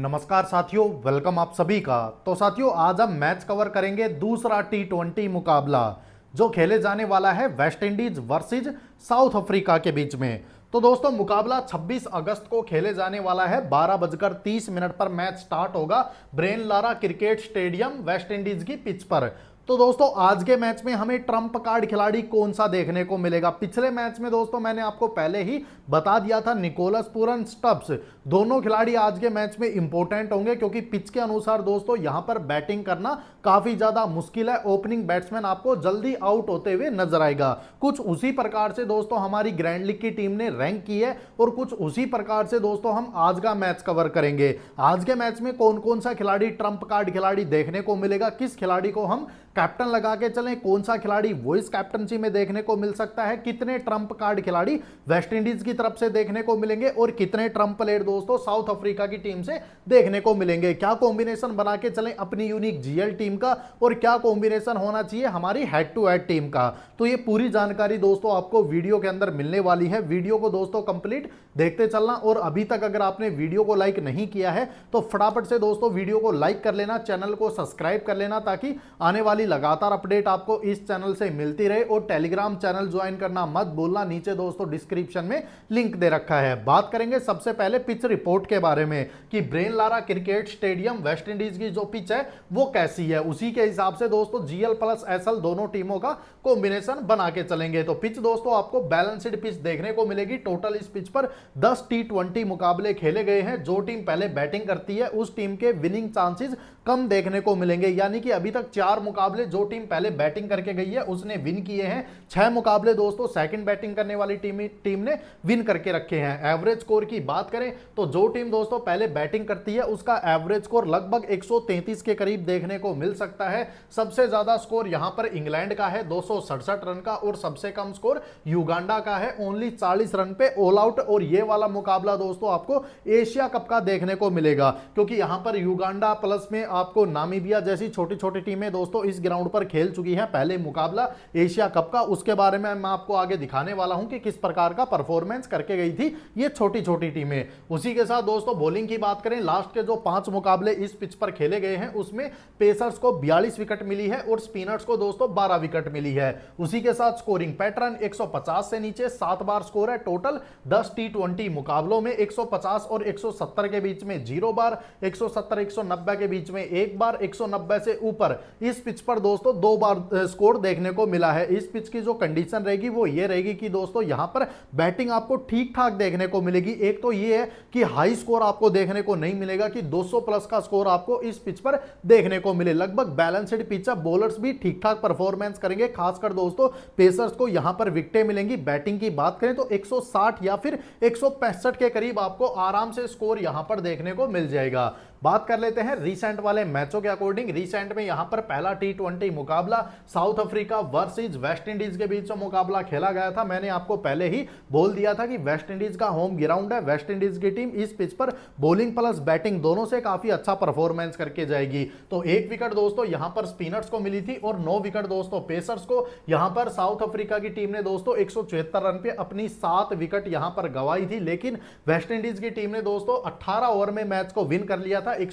नमस्कार साथियों वेलकम आप सभी का तो साथियों आज हम मैच कवर करेंगे दूसरा टी ट्वेंटी मुकाबला जो खेले जाने वाला है West Indies versus South Africa के बीच में तो दोस्तों मुकाबला 26 अगस्त को खेले जाने वाला है बारह बजकर तीस मिनट पर मैच स्टार्ट होगा Brian Lara cricket stadium West Indies की पिच पर तो दोस्तों आज के मैच में हमें ट्रंप कार्ड खिलाड़ी कौन सा देखने को मिलेगा पिछले मैच में दोस्तों मैंने आपको पहले ही बता दिया था निकोलस पूरन स्टब्स दोनों खिलाड़ी आज के मैच में इंपॉर्टेंट होंगे क्योंकि पिच के अनुसार दोस्तों यहां पर बैटिंग करना काफी ज्यादा मुश्किल है ओपनिंग बैट्समैन आपको जल्दी आउट होते हुए नजर आएगा कुछ उसी प्रकार से दोस्तों हमारी ग्रैंड लीग की टीम ने रैंक की है और कुछ उसी प्रकार से दोस्तों हम आज का मैच कवर करेंगे आज के मैच में कौन कौन सा खिलाड़ी ट्रंप कार्ड खिलाड़ी देखने को मिलेगा किस खिलाड़ी को हम कैप्टन लगा के चले कौन सा खिलाड़ी वॉइस कैप्टनसी में देखने को मिल सकता है कितने ट्रंप कार्ड खिलाड़ी वेस्ट इंडीज की तरफ से देखने को मिलेंगे और कितने ट्रंप प्लेयर दोस्तों साउथ अफ्रीका की टीम से देखने को मिलेंगे क्या कॉम्बिनेशन बना के चले अपनी यूनिक जीएल टीम का और क्या कॉम्बिनेशन होना चाहिए हमारी हेड टू हेड टीम का तो ये पूरी जानकारी दोस्तों आपको वीडियो के अंदर मिलने वाली है वीडियो को दोस्तों कंप्लीट देखते चलना और अभी तक अगर आपने वीडियो को लाइक नहीं किया है तो फटाफट से दोस्तों वीडियो को लाइक कर लेना चैनल को सब्सक्राइब कर लेना ताकि आने वाली लगातार अपडेट आपको इस चैनल से मिलती रहे और टेलीग्राम चैनल ज्वाइन करना मत भूलना नीचे दोस्तों डिस्क्रिप्शन में लिंक दे रखा है बात करेंगे सबसे पहले पिच रिपोर्ट के बारे में कि Brian Lara cricket stadium West Indies की जो पिच है वो कैसी है उसी के हिसाब से दोस्तों जीएल प्लस एस दोनों टीमों का कॉम्बिनेशन बना के चलेंगे तो पिच दोस्तों आपको बैलेंसड पिच देखने को मिलेगी टोटल इस पिच पर दस टी मुकाबले खेले गए हैं जो टीम पहले बैटिंग करती है उस टीम के विनिंग चांसेस कम देखने को मिलेंगे यानी कि अभी तक चार मुकाबले जो टीम पहले बैटिंग करके गई है उसने विन किए हैं छह मुकाबले दोस्तों सेकंड बैटिंग करने वाली टीम टीम ने विन करके रखे हैं एवरेज स्कोर की बात करें तो जो टीम दोस्तों पहले बैटिंग करती है उसका एवरेज स्कोर लगभग 133 के करीब देखने को मिल सकता है सबसे ज्यादा स्कोर यहां पर इंग्लैंड का है दो रन का और सबसे कम स्कोर युगांडा का है ओनली चालीस रन पे ऑल आउट और ये वाला मुकाबला दोस्तों आपको एशिया कप का देखने को मिलेगा क्योंकि यहां पर युगांडा प्लस में आपको नामीबिया जैसी छोटी छोटी टीमें दोस्तों इस ग्राउंड पर खेल चुकी हैं पहले मुकाबला एशिया कप का उसके बारे में मैं आपको आगे दिखाने वाला हूं कि किस प्रकार का परफॉर्मेंस करके गई थी ये छोटी छोटी टीमें उसी के साथ दोस्तों बॉलिंग की बात करें लास्ट के जो पांच मुकाबले इस पिच पर खेले गए हैं उसमें पेसर्स को बयालीस विकेट मिली है और स्पिनर्स को दोस्तों बारह विकेट मिली है उसी के साथ स्कोरिंग पैटर्न एक से नीचे सात बार स्कोर है टोटल दस टी मुकाबलों में एक और एक के बीच में जीरो बार 170 190 के बीच में एक बार 190 से ऊपर इस पिच पर दोस्तों दो बार स्कोर देखने को मिला है इस पिच की जो कंडीशन रहेगी वो ये रहेगी कि दोस्तों यहां पर बैटिंग आपको ठीक ठाक देखने को मिलेगी एक तो ये है कि हाई स्कोर आपको देखने को नहीं मिलेगा कि 200 प्लस का स्कोर आपको इस पिच पर देखने को मिले लगभग बैलेंसड पिच है बॉलर्स भी ठीक ठाक परफॉर्मेंस करेंगे खासकर दोस्तों पेसर्स को यहां पर विकटें मिलेंगी बैटिंग की बात करें तो एक या फिर एक के करीब आपको आराम से स्कोर यहां पर देखने को मिल जाएगा बात कर लेते हैं रिसेंट वाले मैचों के अकॉर्डिंग रिसेंट में यहां पर पहला टी मुकाबला South Africa versus West Indies के बीच मुकाबला खेला गया था मैंने आपको पहले ही बोल दिया था कि वेस्ट इंडीज का होम ग्राउंड है वेस्ट इंडीज की टीम इस पिच पर बॉलिंग प्लस बैटिंग दोनों से काफी अच्छा परफॉर्मेंस करके जाएगी तो एक विकेट दोस्तों यहां पर स्पिनर्स को मिली थी और नौ विकेट दोस्तों पेसर्स को यहां पर साउथ अफ्रीका की टीम ने दोस्तों एक रन पे अपनी सात विकेट यहां पर गवाई थी लेकिन वेस्ट इंडीज की टीम ने दोस्तों 18 ओवर में मैच को विन कर लिया था एक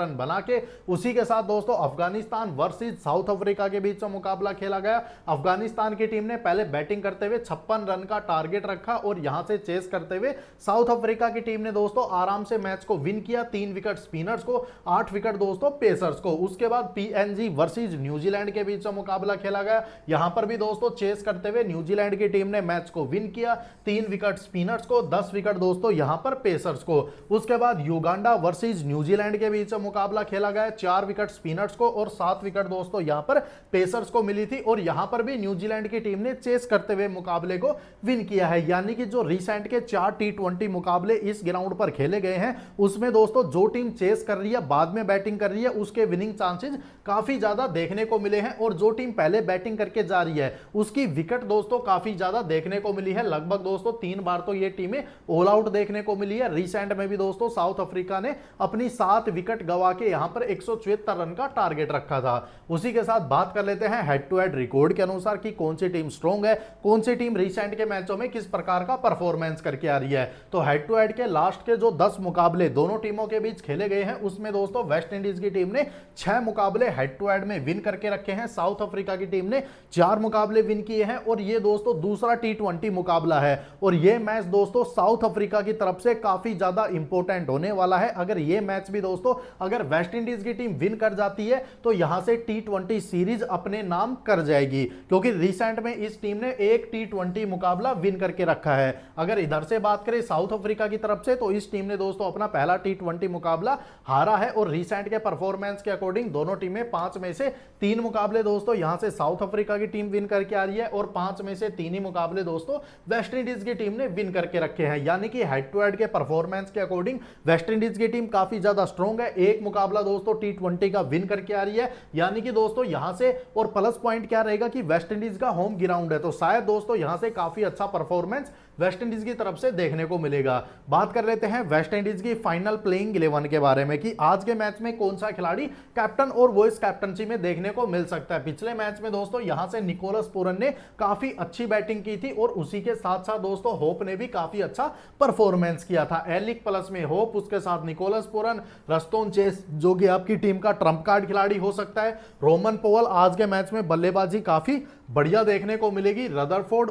रन बना के उसी के साथ दोस्तों अफगानिस्तान वर्सेज साउथ अफ्रीका के बीच में मुकाबला खेला गया अफगानिस्तान की टीम ने पहले बैटिंग करते हुए छप्पन रन का टारगेट रखा और यहां से चेस करते हुए साउथ अफ्रीका की टीम ने दोस्तों आराम से मैच को विन किया तीन विकेट स्पिनर्स को आठ विकेट दोस्तों पेसर्स को उसके बाद पीएनजी वर्सेज न्यूजीलैंड के बीच मुकाबला खेला गया यहां पर भी दोस्तों चेस करते हुए न्यूजीलैंड की टीम ने मैच को विन किया तीन विकेट स्पिनर्स को दस विकेट दोस्तों यहां पर पेसर्स को उसके बाद युगांडा वर्सेज न्यूजीलैंड के बीच मुकाबला खेला खेला गया चार विकेट स्पिनर्स को और सात विकेट दोस्तों यहां पर पेसर्स को मिली थी और यहां पर भी न्यूजीलैंड की टीम ने चेस करते हुए मुकाबले को विन किया है यानी कि जो रिसेंट के चार टी मुकाबले इस ग्राउंड पर खेले गए हैं उसमें दोस्तों जो टीम चेस कर रही है बाद में बैटिंग कर रही है उसके विनिंग चांसेज काफी ज्यादा देखने को मिले हैं और जो टीम पहले बैटिंग करके जा रही है उसकी विकेट दोस्तों काफी ज्यादा देखने को मिली है लगभग दोस्तों तीन बार तो ये टीमें ऑल आउट देखने को मिली है रिसेंट में भी दोस्तों साउथ अफ्रीका ने अपनी सात विकेट गवा के यहां यहां पर एक रन का टारगेट रखा था उसी के साथ बात कर लेते हैं हेड टू हेड रिकॉर्ड के अनुसार कि कौन सी टीम स्ट्रॉन्ग है कौन सी टीम रिसेंट के मैचों में किस प्रकार का परफॉर्मेंस करके आ रही है तो हेड टू हेड के लास्ट के जो दस मुकाबले दोनों टीमों के बीच खेले गए हैं उसमें दोस्तों वेस्ट इंडीज की टीम ने छह मुकाबले हेड टू हेड में विन करके रखे हैं साउथ अफ्रीका की टीम ने चार मुकाबले विन किए हैं और ये दोस्तों दूसरा टी मुकाबला है और ये मैच दोस्तों साउथ अफ्रीका की तरफ से काफी ज्यादा इंपॉर्टेंट होने वाला है अगर ये मैच भी दोस्तों अगर वेस्ट इंडीज की टीम विन कर जाती है तो यहां से टी सीरीज अपने नाम कर जाएगी क्योंकि रिसेंट में इस टीम ने एक टी मुकाबला विन करके रखा है अगर इधर से बात करें साउथ अफ्रीका की तरफ से तो इस टीम ने दोस्तों अपना पहला टी मुकाबला हारा है और रिसेंट के परफॉर्मेंस के अकॉर्डिंग दोनों टीमें पांच में से तीन मुकाबले दोस्तों यहां से साउथ अफ्रीका की टीम विन करके आ रही है और पांच में से तीन ही मुकाबले दोस्तों वेस्ट इंडीज की टीम ने विन करके रखे हैं यानी कि हेड टू हेड के परफॉर्मेंस के अकॉर्डिंग वेस्ट इंडीज की टीम काफी ज्यादा स्ट्रॉन्ग है एक मुकाबला दोस्तों टी का विन करके आ रही है यानी कि दोस्तों यहां से और प्लस पॉइंट क्या रहेगा कि वेस्ट इंडीज का होम ग्राउंड है तो शायद दोस्तों यहां से काफी अच्छा परफॉर्मेंस वेस्ट इंडीज की तरफ से देखने को मिलेगा बात कर लेते हैं वेस्ट इंडीज की फाइनल प्लेइंग इलेवन के बारे में कि आज के मैच में कौन सा खिलाड़ी कैप्टन और वॉइस कैप्टनसी में देखने को मिल सकता है पिछले मैच में दोस्तों यहां से निकोलस पूरन ने काफी अच्छी बैटिंग की थी और उसी के साथ साथ दोस्तों होप ने भी काफी अच्छा परफॉर्मेंस किया था एलिक प्लस में होप उसके साथ निकोलस पूरन रस्तोन चेस जो कि आपकी टीम का ट्रंप कार्ड खिलाड़ी हो सकता है रोमन पोवल आज के मैच में बल्लेबाजी काफी बढ़िया देखने को मिलेगी रदरफोर्ड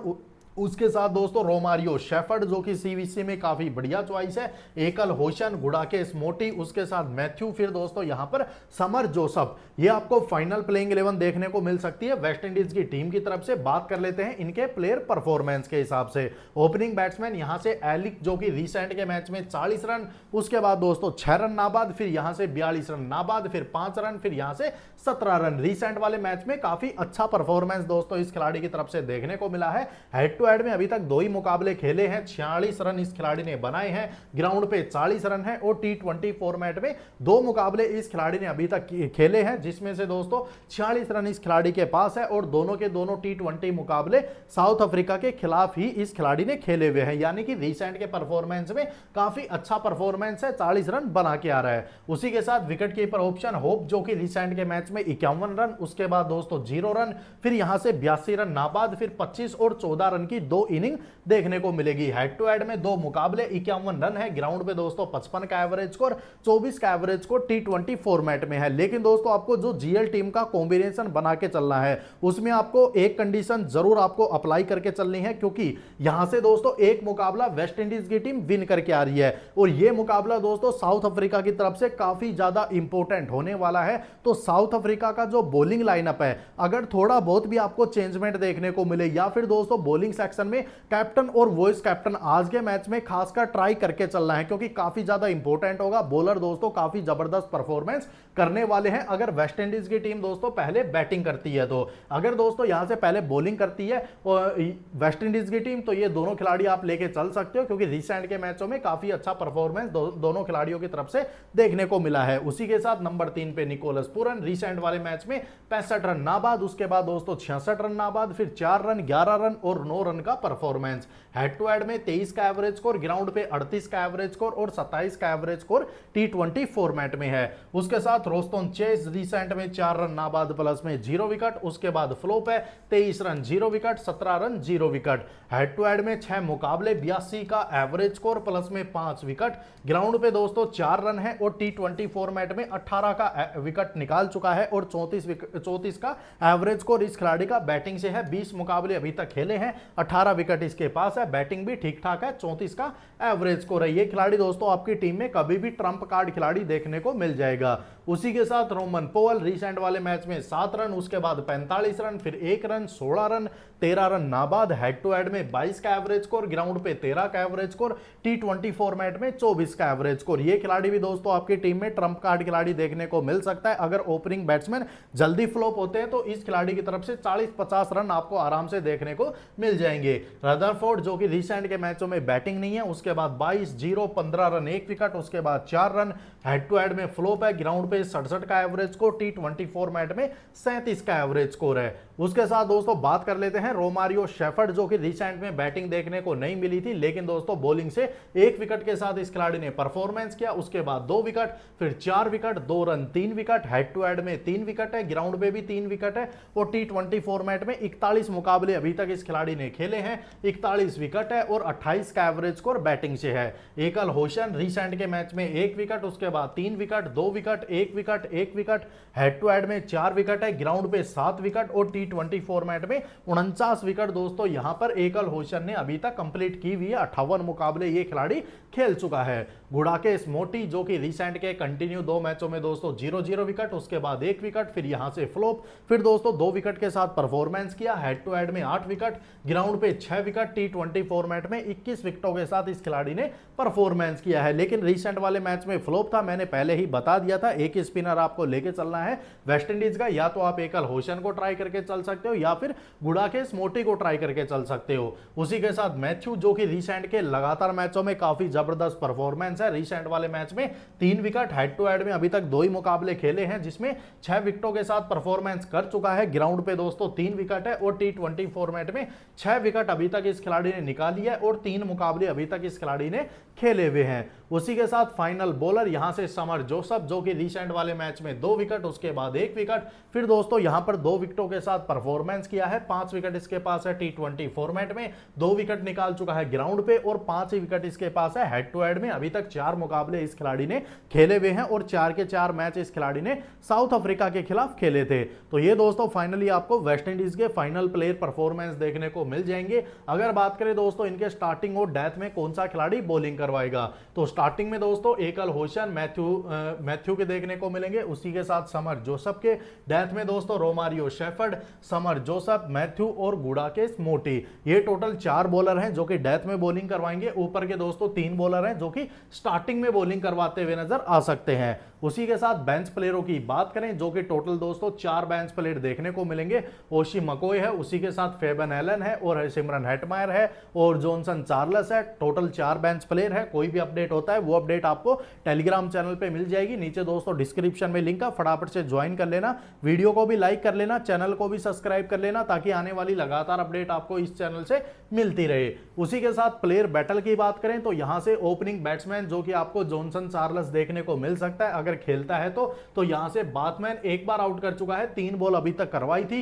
उसके साथ दोस्तों रोमारियो शेफर्ड जो कि सीवीसी में काफी बढ़िया चॉइस है एकल होशन गुड़ाके स्मोटी उसके साथ मैथ्यू फिर दोस्तों यहां पर समर जोसफ ये आपको फाइनल प्लेइंग इलेवन देखने को मिल सकती है वेस्ट इंडीज की टीम की तरफ से बात कर लेते हैं इनके प्लेयर परफॉर्मेंस के हिसाब से ओपनिंग बैट्समैन यहां से एलिक जो कि रिसेंट के मैच में चालीस रन उसके बाद दोस्तों छह रन नाबाद फिर यहां से बयालीस रन नाबाद फिर पांच रन फिर यहां से सत्रह रन रिसेंट वाले मैच में काफी अच्छा परफॉर्मेंस दोस्तों इस खिलाड़ी की तरफ से देखने को मिला है हेड टू एड में अभी तक दो ही मुकाबले खेले हैं छियालीस रन इस खिलाड़ी ने बनाए हैं ग्राउंड पे चालीस रन है और टी ट्वेंटी फॉर्मेट में दो मुकाबले इस खिलाड़ी ने अभी तक खेले हैं जिसमें से दोस्तों छियालीस रन इस खिलाड़ी के पास है और दोनों के दोनों टी ट्वेंटी मुकाबले साउथ अफ्रीका के खिलाफ ही इस खिलाड़ी ने खेले हुए हैं यानी कि रिसेंट के परफॉर्मेंस में काफी अच्छा परफॉर्मेंस है चालीस रन बना के आ रहा है उसी के साथ विकेट कीपर ऑप्शन होप जो कि रिसेंट के मैच में इक्यावन रन उसके बाद दोस्तों जीरो रन फिर यहां से बयासी रन नाबाद फिर पच्चीस और चौदह रन की दो इनिंग देखने को मिलेगी हेड टू हेड में दो मुकाबले इक्यावन रन है ग्राउंड पे दोस्तों पचपन का एवरेज स्कोर चौबीस का एवरेज स्कोर टी फॉर्मेट में है लेकिन दोस्तों आपको जो जीएल टीम का कॉम्बिनेशन बना के चलना है उसमें आपको एक कंडीशन जरूर आपको अप्लाई करके चलनी है क्योंकि यहां से दोस्तों एक मुकाबला वेस्ट इंडीज की टीम विन करके आ रही है और यह मुकाबला दोस्तों साउथ अफ्रीका की तरफ से काफी ज्यादा इंपॉर्टेंट होने वाला है तो साउथ अफ्रीका का जो बॉलिंग लाइनअप है अगर थोड़ा बहुत भी आपको चेंजमेंट देखने को मिले या फिर दोस्तों बॉलिंग सेक्शन में कैप्टन और वॉइस कैप्टन आज के मैच में खासकर ट्राई करके चलना है क्योंकि काफी ज्यादा इंपॉर्टेंट होगा बॉलर दोस्तों काफी जबरदस्त परफॉर्मेंस करने वाले हैं अगर वेस्ट इंडीज की टीम दोस्तों पहले बैटिंग करती है तो अगर दोस्तों यहां से पहले बॉलिंग करती है वेस्ट इंडीज की टीम तो ये दोनों खिलाड़ी आप लेके चल सकते हो क्योंकि रिसेंट के मैचों में काफी अच्छा परफॉर्मेंस दो, दोनों खिलाड़ियों की तरफ से देखने को मिला है उसी के साथ नंबर तीन पे निकोलस पुरन रिसेंट वाले मैच में पैंसठ रन नाबाद उसके बाद दोस्तों छियासठ रन नाबाद फिर चार रन ग्यारह रन और नौ रन का परफॉर्मेंस हेड टू हेड में तेईस का एवरेज स्कोर ग्राउंड पे अड़तीस का एवरेज स्कोर और सत्ताईस का average score T twenty format में है उसके साथ रोस्तोन चेस रिसेंट में चार रन नाबाद प्लस में जीरो विकेट उसके बाद फ्लोप है तेईस रन जीरो विकेट सत्रह run zero wicket head to head में छह मुकाबले बयासी का एवरेज स्कोर प्लस में पांच विकेट ग्राउंड पे दोस्तों चार रन है और टी ट्वेंटी फॉर्मेट में अठारह का विकेट निकाल चुका है और चौंतीस चौंतीस का एवरेज स्कोर इस खिलाड़ी का बैटिंग से है बीस मुकाबले अभी तक खेले हैं 18 विकेट इसके पास है बैटिंग भी ठीक ठाक है चौंतीस का एवरेज को रही है खिलाड़ी दोस्तों आपकी टीम में कभी भी ट्रंप कार्ड खिलाड़ी देखने को मिल जाएगा उसी के साथ रोमन पोवल रिसेंट वाले मैच में सात रन उसके बाद पैंतालीस रन फिर एक रन सोलह रन तेरह रन नाबाद हेड टू हेड में बाईस का एवरेज स्कोर ग्राउंड पे तेरह का average score T twenty format में चौबीस का एवरेज स्कोर ये खिलाड़ी भी दोस्तों आपकी टीम में ट्रंप कार्ड खिलाड़ी देखने को मिल सकता है अगर ओपनिंग बैट्समैन जल्दी फ्लॉप होते हैं तो इस खिलाड़ी की तरफ से चालीस पचास रन आपको आराम से देखने को मिल जाए जाएंगे रदरफोर्ड जो कि रिसेंट के मैचों में बैटिंग नहीं है उसके बाद 22 जीरो 15 रन एक विकेट उसके बाद चार रन हेड टू हेड में फ्लोप है ग्राउंड पे सड़सठ का average score T twenty format में सैंतीस का एवरेज स्कोर है उसके साथ दोस्तों बात कर लेते हैं रोमारियो शेफर्ड जो कि रिसेंट में बैटिंग देखने को नहीं मिली थी लेकिन दोस्तों बॉलिंग से एक विकेट के साथ इस खिलाड़ी ने परफॉर्मेंस किया उसके बाद दो विकेट फिर चार विकेट दो रन तीन विकेट हेड टू हेड में तीन विकेट है ग्राउंड पे भी तीन विकेट है और टी ट्वेंटी फॉर्मेट में इकतालीस मुकाबले अभी तक इस खिलाड़ी ने खेले हैं इकतालीस विकेट है और अट्ठाईस का एवरेज स्कोर बैटिंग से है एकल होशन रिसेंट के मैच में एक विकेट उसके बाद तीन विकेट दो विकेट एक विकेट एक विकेट हेड टू हेड में चार विकेट है ग्राउंड पे सात विकेट और टी ट्वेंटी फॉर्मेट में उनचास विकेट दोस्तों यहां पर एकल होशन ने अभी तक कंप्लीट की हुई है अट्ठावन मुकाबले ये खिलाड़ी खेल चुका है घुड़ा के मोटी जो कि रिसेंट के कंटिन्यू दो मैचों में दोस्तों जीरो जीरो विकेट उसके बाद एक विकेट फिर यहां से फ्लोप फिर दोस्तों दो विकेट के साथ परफॉर्मेंस किया हेड टू हेड में आठ विकेट ग्राउंड पे छह विकेट टी ट्वेंटी फॉर्मेट में इक्कीस विकेटों के साथ इस खिलाड़ी ने परफॉर्मेंस किया है लेकिन रिसेंट वाले मैच में फ्लोप था था मैंने पहले ही बता दिया था एक ही स्पिनर आपको लेके चलना है वेस्ट इंडीज का या तो आप एकल होशन को ट्राई करके चल सकते हो या फिर गुड़ा के स्मोटी को ट्राई करके चल सकते हो उसी के साथ मैथ्यू जो कि रिसेंट के लगातार मैचों में काफी जबरदस्त परफॉर्मेंस है रिसेंट वाले मैच में तीन विकेट हेड टू हेड में अभी तक दो ही मुकाबले खेले हैं जिसमें छह विकेटों के साथ परफॉर्मेंस कर चुका है ग्राउंड पे दोस्तों तीन विकेट है और टी फॉर्मेट में छह विकेट अभी तक इस खिलाड़ी ने निकाली है और तीन मुकाबले अभी तक इस खिलाड़ी ने खेले हुए हैं उसी के साथ फाइनल बॉलर यहां से समर जोसफ जो कि रिसेंट वाले मैच में दो विकेट उसके बाद एक विकेट फिर दोस्तों यहां पर दो विकेटों के साथ परफॉर्मेंस किया है पांच विकेट इसके पास है टी फॉर्मेट में दो विकेट निकाल चुका है ग्राउंड पे और पांच ही विकेट इसके पास है हेड टू हेड में अभी तक चार मुकाबले इस खिलाड़ी ने खेले हुए हैं और चार के चार मैच इस खिलाड़ी ने साउथ अफ्रीका के खिलाफ खेले थे तो ये दोस्तों फाइनली आपको वेस्ट इंडीज के फाइनल प्लेयर परफॉर्मेंस देखने को मिल जाएंगे अगर बात करें दोस्तों इनके स्टार्टिंग और डेथ में कौन सा खिलाड़ी बॉलिंग कर करवाएगा तो स्टार्टिंग में दोस्तों एकल होशन मैथ्यू मैथ्यू के देखने को मिलेंगे उसी के साथ समर जोसफ के डेथ में दोस्तों Romario Shepherd Shamar Joseph Matthew और गुड़ा के स्मोटी ये टोटल चार बॉलर हैं जो कि डेथ में बॉलिंग करवाएंगे ऊपर के दोस्तों तीन बॉलर हैं जो कि स्टार्टिंग में बॉलिंग करवाते हुए नजर आ सकते हैं उसी के साथ बेंच प्लेयरों की बात करें जो कि टोटल दोस्तों चार बेंच प्लेयर देखने को मिलेंगे ओशी मकोई है उसी के साथ फेबन एलन है और सिमरन हेटमायर है और जॉनसन चार्लस है टोटल चार बेंच प्लेयर है कोई भी अपडेट होता है वो अपडेट आपको टेलीग्राम चैनल पर मिल जाएगी नीचे दोस्तों डिस्क्रिप्शन में लिंक है फटाफट से ज्वाइन कर लेना वीडियो को भी लाइक कर लेना चैनल को भी सब्सक्राइब कर लेना ताकि आने वाली लगातार अपडेट आपको इस चैनल से मिलती रहे उसी के साथ प्लेयर बैटल की बात करें तो यहां से ओपनिंग बैट्समैन जो कि आपको जॉनसन चार्लस देखने को मिल सकता है अगर अगर खेलता है तो तो यहां से बातमैन एक बार आउट कर चुका है तीन बॉल अभी तक करवाई थी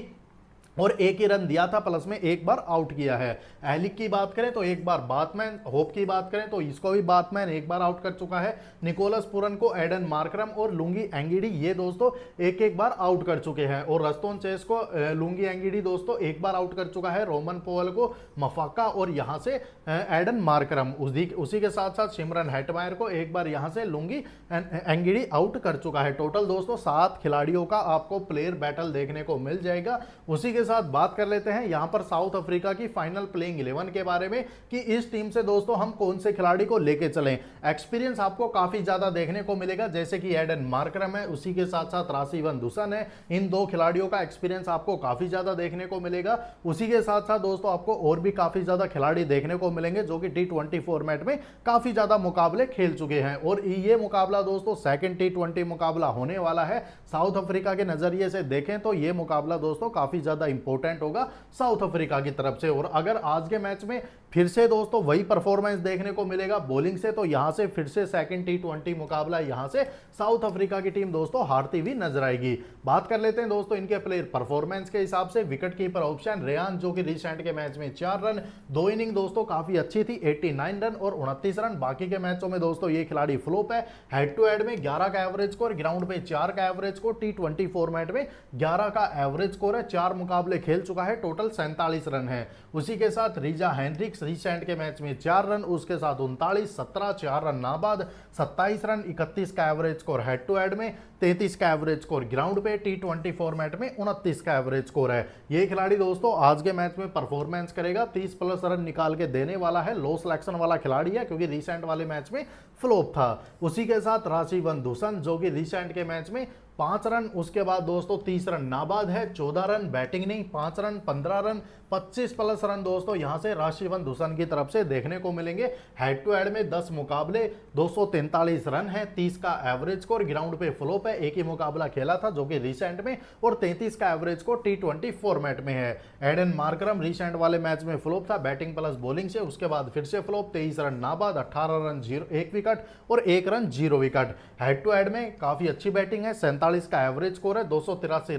और एक ही रन दिया था प्लस में एक बार आउट किया है एहलिक की बात करें तो एक बार बाथमैन होप की बात करें तो इसको भी बाथमैन एक बार आउट कर चुका है निकोलस पुरन को एडन मार्क्रम और लुंगी एंगिडी ये दोस्तों एक एक बार आउट कर चुके हैं और रस्तोन चेस को लुंगी एंगिडी दोस्तों एक बार आउट कर चुका है रोमन पोवल को मफाका और यहाँ से एडन मार्क्रम उसी के साथ साथ सिमरन हेटमायर को एक बार यहाँ से लुंगी एंगिडी आउट कर चुका है टोटल दोस्तों सात खिलाड़ियों का आपको प्लेयर बैटल देखने को मिल जाएगा उसी के साथ बात कर लेते हैं यहां पर साउथ अफ्रीका की फाइनल प्लेइंग इलेवन के बारे में कि इस टीम से दोस्तों हम कौन से खिलाड़ी को लेके चले एक्सपीरियंस आपको काफी ज्यादा देखने को मिलेगा जैसे कि एडन मार्क्रम है उसी के साथ साथ राशिवन दुसन है इन दो खिलाड़ियों का एक्सपीरियंस आपको काफी ज्यादा देखने को मिलेगा उसी के साथ साथ दोस्तों आपको और भी काफी ज्यादा खिलाड़ी देखने को मिलेंगे जो कि टी फॉर्मेट में काफी ज्यादा मुकाबले खेल चुके हैं और ये मुकाबला दोस्तों सेकेंड टी मुकाबला होने वाला है साउथ अफ्रीका के नजरिए से देखें तो ये मुकाबला दोस्तों काफी ज्यादा इंपॉर्टेंट होगा साउथ अफ्रीका की तरफ से और अगर आज के मैच में फिर से दोस्तों तो वही परफॉर्मेंस देखने को मिलेगा बॉलिंग से तो यहां से फिर से सेकंड टी ट्वेंटी मुकाबला यहां से साउथ अफ्रीका की टीम दोस्तों हारती हुई नजर आएगी बात कर लेते हैं दोस्तों इनके प्लेयर परफॉर्मेंस के हिसाब से विकेट कीपर ऑप्शन रेयान जो कि रिसेंट के मैच में चार रन दो इनिंग दोस्तों काफी अच्छी थी एट्टी रन और उनतीस रन बाकी के मैचों में दोस्तों ये खिलाड़ी फ्लोप है हेड टू हेड में ग्यारह का एवरेज स्कोर ग्राउंड में चार का एवरेज स्कोर टी फॉर्मेट में ग्यारह का एवरेज स्कोर है चार मुकाबले मुकाबले खेल चुका है टोटल सैंतालीस रन है उसी के साथ रीजा हैंड्रिक्स रिसेंट के मैच में चार रन उसके साथ उनतालीस सत्रह चार रन नाबाद सत्ताईस रन इकतीस का average score head to head में तैतीस का एवरेज स्कोर ग्राउंड पे टी ट्वेंटी फॉर्मेट में उनतीस का एवरेज स्कोर है ये खिलाड़ी दोस्तों आज के मैच में परफॉर्मेंस करेगा तीस प्लस रन निकाल के देने वाला है लो सिलेक्शन वाला खिलाड़ी है क्योंकि रिसेंट वाले मैच में फ्लोप था उसी के साथ राशि वन दूसन जो कि रिसेंट के मैच में पांच रन उसके बाद दोस्तों तीस रन नाबाद है चौदह रन बैटिंग नहीं पांच रन पंद्रह रन पच्चीस प्लस रन दोस्तों यहां से राशिवन दुसन की तरफ से देखने को मिलेंगे हेड टू हेड में दस मुकाबले दो रन है तीस का एवरेज स्कोर ग्राउंड पे फ्लोप है एक ही मुकाबला खेला था जो कि रिसेंट में और तैंतीस का average score T twenty format में है एड एन मार्करम रिसेंट वाले मैच में फ्लोप था बैटिंग प्लस बॉलिंग से उसके बाद फिर से फ्लोप तेईस रन नाबाद अट्ठारह रन जीरो एक विकेट और एक run zero wicket head to head में काफी अच्छी बैटिंग है सैंतालीस 148 का एवरेज स्कोर है दो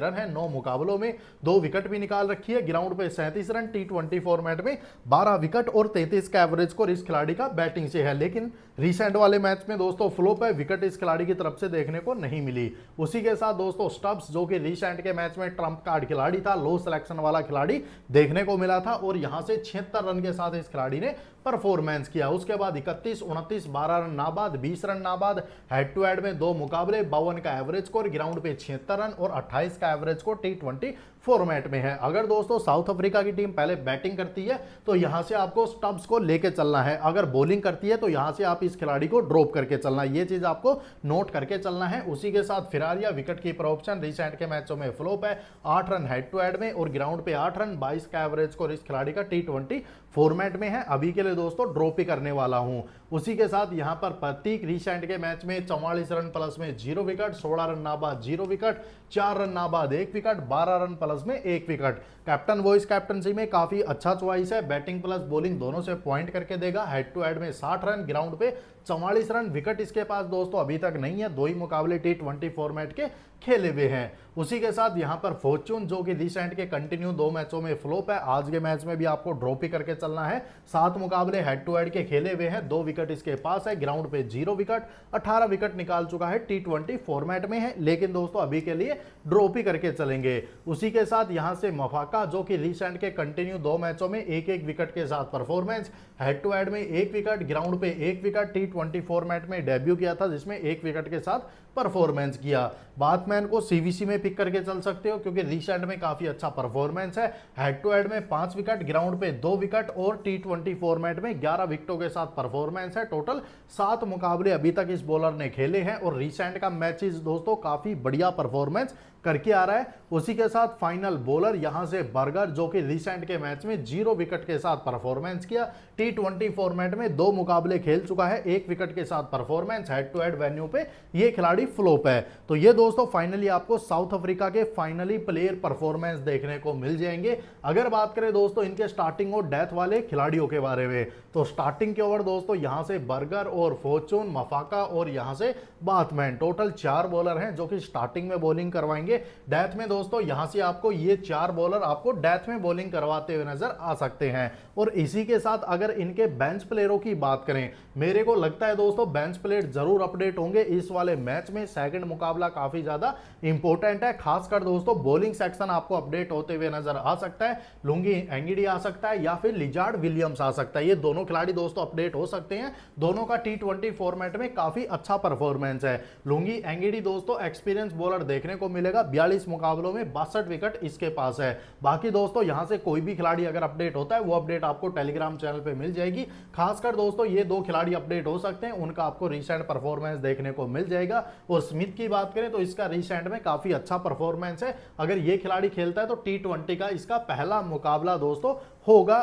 रन है नौ मुकाबलों में दो विकेट भी निकाल रखी है ग्राउंड पे सैंतीस रन टी फॉर्मेट में बारह विकेट और तैतीस का एवरेज स्कोर इस खिलाड़ी का बैटिंग से है लेकिन रिसेंट वाले मैच में दोस्तों फ्लोप है विकेट इस खिलाड़ी की तरफ से देखने को नहीं मिली उसी के साथ दोस्तों स्टब्स जो कि रिसेंट के मैच में ट्रंप कार्ड खिलाड़ी था लो सिलेक्शन वाला खिलाड़ी देखने को मिला था और यहां से छिहत्तर रन के साथ इस खिलाड़ी ने परफॉर्मेंस किया उसके बाद इकतीस उनतीस बारह रन नाबाद बीस रन नाबाद हेड टू हेड में दो मुकाबले बावन का एवरेज स्कोर ग्राउंड पे छिहत्तर रन और अट्ठाईस का average score T twenty format में है अगर दोस्तों साउथ अफ्रीका की टीम पहले बैटिंग करती है तो यहां से आपको स्टम्प्स को लेके चलना है अगर बॉलिंग करती है तो यहां से आप इस खिलाड़ी को ड्रॉप करके चलना है ये चीज आपको नोट करके चलना है उसी के साथ फिरार या विकेट कीपर ऑप्शन रिसेंट के मैचों में फ्लोप है आठ रन हेड टू हेड में और ग्राउंड पे आठ रन बाईस का एवरेज को इस खिलाड़ी का टी ट्वेंटी फॉर्मेट में है अभी के लिए दोस्तों ड्रॉप ही करने वाला हूं उसी के साथ यहां पर प्रतीक रिसेंट के मैच में चौवालीस रन प्लस में जीरो विकेट सोलह रन नाबाद जीरो विकेट चार रन नाबाद एक विकेट बारह रन प्लस ओवर्स में एक विकेट कैप्टन वॉइस कैप्टनसी में काफी अच्छा च्वाइस है बैटिंग प्लस बॉलिंग दोनों से पॉइंट करके देगा हेड टू हेड में साठ रन ग्राउंड पे चौवालीस रन विकेट इसके पास दोस्तों अभी तक नहीं है दो ही मुकाबले टी ट्वेंटी फॉर्मेट के खेले हुए हैं उसी के साथ यहां पर फॉर्चून जो कि रिसेंट के कंटिन्यू दो मैचों में फ्लोप है आज के मैच में भी आपको ड्रॉप ही करके चलना है सात मुकाबले हेड टू हेड के खेले हुए हैं दो विकेट इसके पास है ग्राउंड पे जीरो विकेट अठारह विकेट निकाल चुका है टी फॉर्मेट में है लेकिन दोस्तों अभी के लिए ड्रॉप ही करके चलेंगे उसी के साथ यहाँ से मफाका जो कि रिसेंट के कंटिन्यू दो मैचों में एक एक विकेट के साथ परफॉर्मेंस हेड टू हेड में एक विकेट ग्राउंड पे एक wicket T twenty four match में डेब्यू किया था जिसमें एक विकेट के साथ परफॉर्मेंस किया बाथमैन को सीवीसी में पिक करके चल सकते हो क्योंकि रिसेंट में काफ़ी अच्छा परफॉर्मेंस है हेड टू हेड में पांच विकेट ग्राउंड पे दो विकेट और टी ट्वेंटी फॉर्मेट में ग्यारह विकेटों के साथ परफॉर्मेंस है टोटल सात मुकाबले अभी तक इस बॉलर ने खेले हैं और रिसेंट का मैचेस दोस्तों काफ़ी बढ़िया परफॉर्मेंस करके आ रहा है उसी के साथ फाइनल बॉलर यहां से बर्गर जो कि रिसेंट के मैच में जीरो विकेट के साथ परफॉर्मेंस किया टी ट्वेंटी फॉर्मेट में दो मुकाबले खेल चुका है एक विकेट के साथ performance head to head venue पे ये खिलाड़ी फ्लोप है तो ये दोस्तों फाइनली आपको साउथ अफ्रीका के फाइनली प्लेयर परफॉर्मेंस देखने को मिल जाएंगे अगर बात करें दोस्तों इनके स्टार्टिंग और डेथ वाले खिलाड़ियों के बारे में तो स्टार्टिंग के ओवर दोस्तों यहाँ से बर्गर और फोर्चून मफाका और यहाँ से बाथमैन टोटल चार बॉलर हैं जो कि स्टार्टिंग में बॉलिंग करवाएंगे डेथ में दोस्तों यहां से आपको ये चार बॉलर आपको डेथ में बॉलिंग करवाते हुए नजर आ सकते हैं और इसी के साथ अगर इनके बेंच प्लेयरों की बात करें मेरे को लगता है दोस्तों बेंच प्लेयर जरूर अपडेट होंगे इस वाले मैच में सेकेंड मुकाबला काफी ज्यादा इंपॉर्टेंट है खासकर दोस्तों बॉलिंग सेक्शन आपको अपडेट होते हुए नजर आ सकता है लुंगी एंगिडी आ सकता है या फिर लिजार्ड विलियम्स आ सकता है ये दोनों खिलाड़ी दोस्तों अपडेट हो सकते हैं दोनों का टी फॉर्मेट में काफी अच्छा परफॉर्मेंस परफॉर्मेंस है लुंगी एंगेडी दोस्तों एक्सपीरियंस बॉलर देखने को मिलेगा बयालीस मुकाबलों में बासठ विकेट इसके पास है बाकी दोस्तों यहां से कोई भी खिलाड़ी अगर अपडेट होता है वो अपडेट आपको टेलीग्राम चैनल पर मिल जाएगी खासकर दोस्तों ये दो खिलाड़ी अपडेट हो सकते हैं उनका आपको रिसेंट परफॉर्मेंस देखने को मिल जाएगा और स्मिथ की बात करें तो इसका रिसेंट में काफी अच्छा परफॉर्मेंस है अगर ये खिलाड़ी खेलता है तो टी का इसका पहला मुकाबला दोस्तों होगा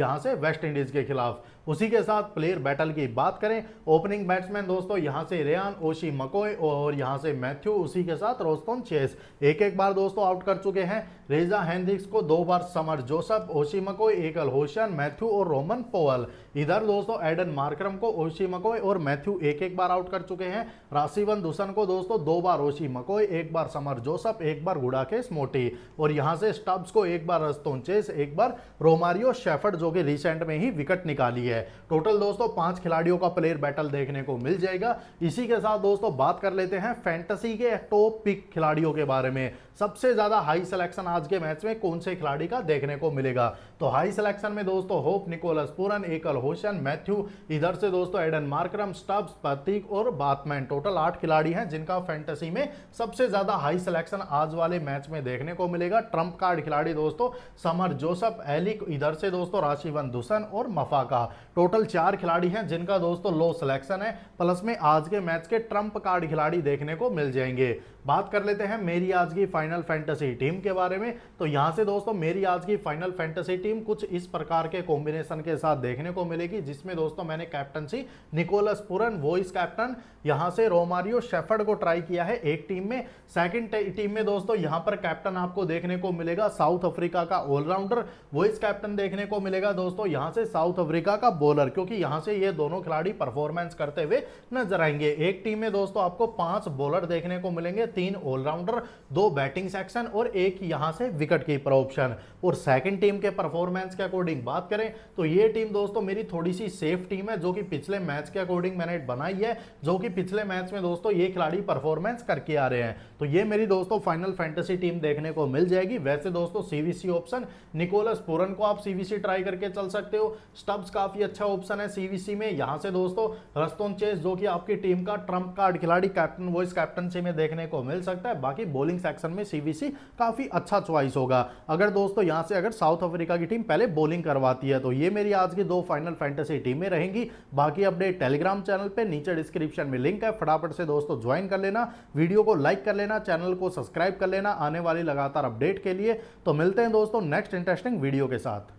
यहाँ से वेस्ट इंडीज़ के खिलाफ उसी के साथ प्लेयर बैटल की बात करें ओपनिंग बैट्समैन दोस्तों यहाँ से रेयान ओशी मकोय और यहाँ से मैथ्यू उसी के साथ रोस्तोन चेस एक एक बार दोस्तों आउट कर चुके हैं रेजा हैंड्रिक्स को दो बार समर जोसफ ओशी मकोय एकल होशन मैथ्यू और रोमन पोवल इधर दोस्तों एडन मार्क्रम को ओशी मकोय और मैथ्यू एक एक बार आउट कर चुके हैं राशिवन दुसन को दोस्तों दो बार ओशी मकोय एक बार समर जोसफ एक बार गुड़ाकेश मोटी और यहाँ से स्टब्स को एक बार रस्तोन चेस एक बार रोमारियो शेफर्ड जो कि रिसेंट में ही विकेट निकाली है टोटल दोस्तों पांच खिलाड़ियों का प्लेयर बैटल देखने को मिल जाएगा इसी के साथ दोस्तों बात कर लेते हैं फैंटसी के टॉप पिक खिलाड़ियों के बारे में सबसे ज़्यादा हाई सिलेक्शन आज के मैच में कौन से खिलाड़ी का देखने को मिलेगा तो हाई सिलेक्शन में दोस्तों होप निकोलस पुरन एकल होशन मैथ्यू इधर से दोस्तों एडन मार्क्रम स्टब्स प्रतीक और बातमैन टोटल आठ खिलाड़ी हैं जिनका फैंटसी में सबसे ज़्यादा हाई सिलेक्शन आज वाले मैच में देखने को मिलेगा ट्रंप कार्ड खिलाड़ी दोस्तों समर जोसफ एली मलिक इधर से दोस्तों राशिवन दुसन और मफाका टोटल चार खिलाड़ी हैं जिनका दोस्तों लो सिलेक्शन है प्लस में आज के मैच के ट्रंप कार्ड खिलाड़ी देखने को मिल जाएंगे बात कर लेते हैं मेरी आज की फाइनल फैंटेसी टीम के बारे में तो यहाँ से दोस्तों मेरी आज की फाइनल फैंटेसी टीम कुछ इस प्रकार के कॉम्बिनेशन के साथ देखने को मिलेगी जिसमें दोस्तों मैंने captaincy Nicholas Pooran vice captain यहाँ से रोमारियो शेफर्ड को ट्राई किया है एक टीम में सेकंड टीम में दोस्तों यहाँ पर कैप्टन आपको देखने को मिलेगा साउथ अफ्रीका का ऑलराउंडर वॉइस कैप्टन देखने को मिलेगा दोस्तों यहाँ से साउथ अफ्रीका का बॉलर क्योंकि यहाँ से ये दोनों खिलाड़ी परफॉर्मेंस करते हुए नजर आएंगे एक टीम में दोस्तों आपको पांच बॉलर देखने को मिलेंगे तीन ऑलराउंडर दो बैटिंग सेक्शन और एक यहां से विकेट कीपर ऑप्शन और सेकंड टीम के परफॉर्मेंस के अकॉर्डिंग बात करें तो ये टीम दोस्तों मेरी थोड़ी सी सेफ टीम है जो कि पिछले मैच के अकॉर्डिंग मैंने बनाई है जो कि पिछले मैच में दोस्तों ये खिलाड़ी परफॉर्मेंस करके आ रहे हैं तो ये मेरी दोस्तों फाइनल फैंटेसी टीम देखने को मिल जाएगी वैसे दोस्तों सीवीसी ऑप्शन निकोलस पुरन को आप सीवीसी ट्राई करके चल सकते हो स्टब्स काफी अच्छा ऑप्शन है सीवीसी में यहां से दोस्तों रस्तोन चेस जो कि आपकी टीम का ट्रंप कार्ड खिलाड़ी कैप्टन वॉइस कैप्टनसी में देखने को मिल सकता है बाकी बॉलिंग सेक्शन में सीवीसी काफ़ी अच्छा च्वाइस होगा अगर दोस्तों यहां से अगर साउथ अफ्रीका की टीम पहले बॉलिंग करवाती है तो ये मेरी आज की दो फाइनल फैंटेसी टीमें रहेंगी बाकी अपडेट टेलीग्राम चैनल पर नीचे डिस्क्रिप्शन में लिंक है फटाफट से दोस्तों ज्वाइन कर लेना वीडियो को लाइक कर लेना चैनल को सब्सक्राइब कर लेना आने वाली लगातार अपडेट के लिए तो मिलते हैं दोस्तों नेक्स्ट इंटरेस्टिंग वीडियो के साथ